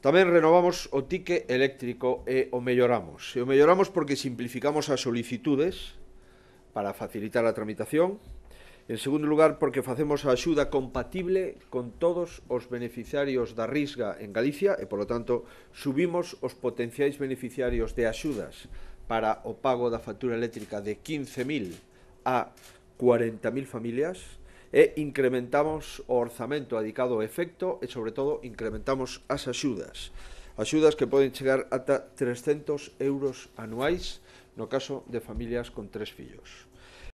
Tamén renovamos o tique eléctrico e o melloramos. E o melloramos porque simplificamos as solicitudes para facilitar a tramitación. En segundo lugar, porque facemos a axuda compatible con todos os beneficiarios da risga en Galicia e, polo tanto, subimos os potenciais beneficiarios de axudas para o pago da factura eléctrica de 15.000 a 40.000 familias e incrementamos o orzamento adicado ao efecto e, sobre todo, incrementamos as axudas. Axudas que poden chegar ata 300 euros anuais no caso de familias con tres fillos.